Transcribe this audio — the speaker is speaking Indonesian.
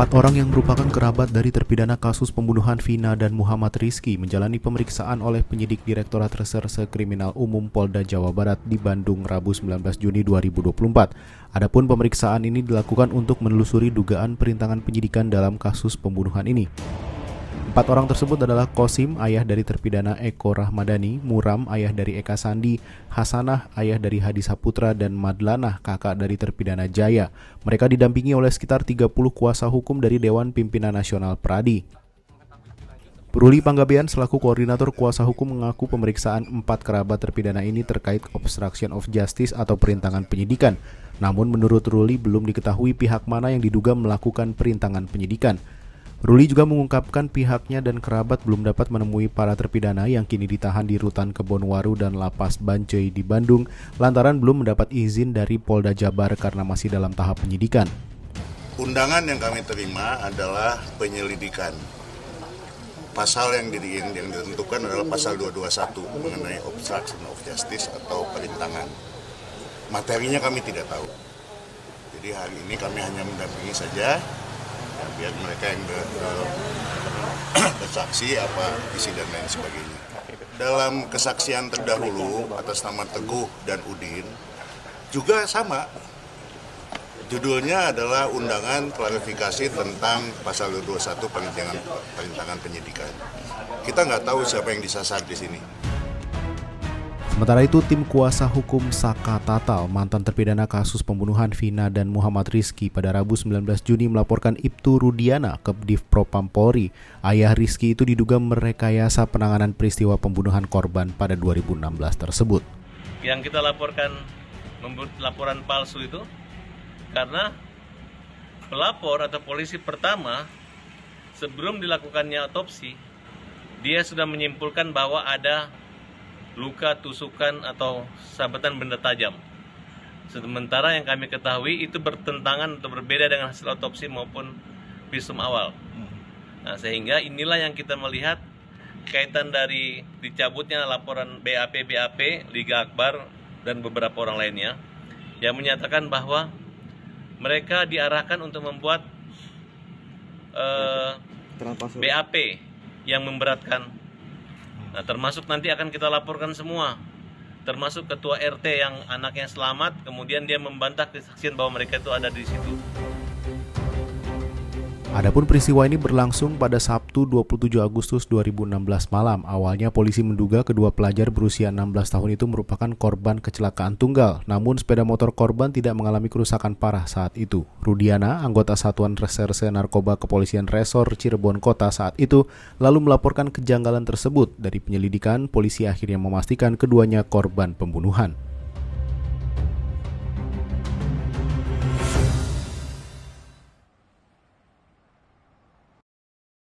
Empat orang yang merupakan kerabat dari terpidana kasus pembunuhan Vina dan Muhammad Rizki menjalani pemeriksaan oleh penyidik Direktorat Reserse Kriminal Umum Polda Jawa Barat di Bandung Rabu 19 Juni 2024. Adapun pemeriksaan ini dilakukan untuk menelusuri dugaan perintangan penyidikan dalam kasus pembunuhan ini. Empat orang tersebut adalah Kosim, ayah dari terpidana Eko Rahmadani, Muram, ayah dari Eka Sandi, Hasanah, ayah dari Hadi Saputra, dan Madlana, kakak dari terpidana Jaya. Mereka didampingi oleh sekitar 30 kuasa hukum dari Dewan Pimpinan Nasional Pradi. Peruli Panggabean selaku koordinator kuasa hukum mengaku pemeriksaan empat kerabat terpidana ini terkait obstruction of justice atau perintangan penyidikan. Namun menurut Ruli belum diketahui pihak mana yang diduga melakukan perintangan penyidikan. Ruli juga mengungkapkan pihaknya dan kerabat belum dapat menemui para terpidana yang kini ditahan di rutan Kebonwaru dan Lapas Bancoi di Bandung lantaran belum mendapat izin dari Polda Jabar karena masih dalam tahap penyidikan. Undangan yang kami terima adalah penyelidikan. Pasal yang, di, yang ditentukan adalah pasal 221 mengenai obstruction of justice atau perintangan. Materinya kami tidak tahu. Jadi hari ini kami hanya mendampingi saja ya, biar mereka yang ber, uh, bersaksi apa isi dan lain sebagainya. Dalam kesaksian terdahulu atas nama Teguh dan Udin juga sama. Judulnya adalah undangan klarifikasi tentang pasal 21 perintangan, perintangan penyidikan. Kita nggak tahu siapa yang disasar di sini. Sementara itu, tim kuasa hukum Saka Tatal, mantan terpidana kasus pembunuhan Vina dan Muhammad Rizki pada Rabu 19 Juni melaporkan Ibtu Rudiana ke Div Propam Polri. Ayah Rizki itu diduga merekayasa penanganan peristiwa pembunuhan korban pada 2016 tersebut. Yang kita laporkan membuat laporan palsu itu karena pelapor atau polisi pertama sebelum dilakukannya otopsi dia sudah menyimpulkan bahwa ada luka tusukan atau sabetan benda tajam. Sementara yang kami ketahui itu bertentangan atau berbeda dengan hasil otopsi maupun visum awal. Hmm. Nah, sehingga inilah yang kita melihat kaitan dari dicabutnya laporan BAP BAP Liga Akbar dan beberapa orang lainnya yang menyatakan bahwa mereka diarahkan untuk membuat uh, eh, BAP yang memberatkan Nah, termasuk nanti akan kita laporkan semua. Termasuk ketua RT yang anaknya selamat, kemudian dia membantah kesaksian bahwa mereka itu ada di situ. Adapun peristiwa ini berlangsung pada Sabtu 27 Agustus 2016 malam. Awalnya polisi menduga kedua pelajar berusia 16 tahun itu merupakan korban kecelakaan tunggal, namun sepeda motor korban tidak mengalami kerusakan parah saat itu. Rudiana, anggota Satuan Reserse Narkoba Kepolisian Resor Cirebon Kota saat itu, lalu melaporkan kejanggalan tersebut. Dari penyelidikan, polisi akhirnya memastikan keduanya korban pembunuhan.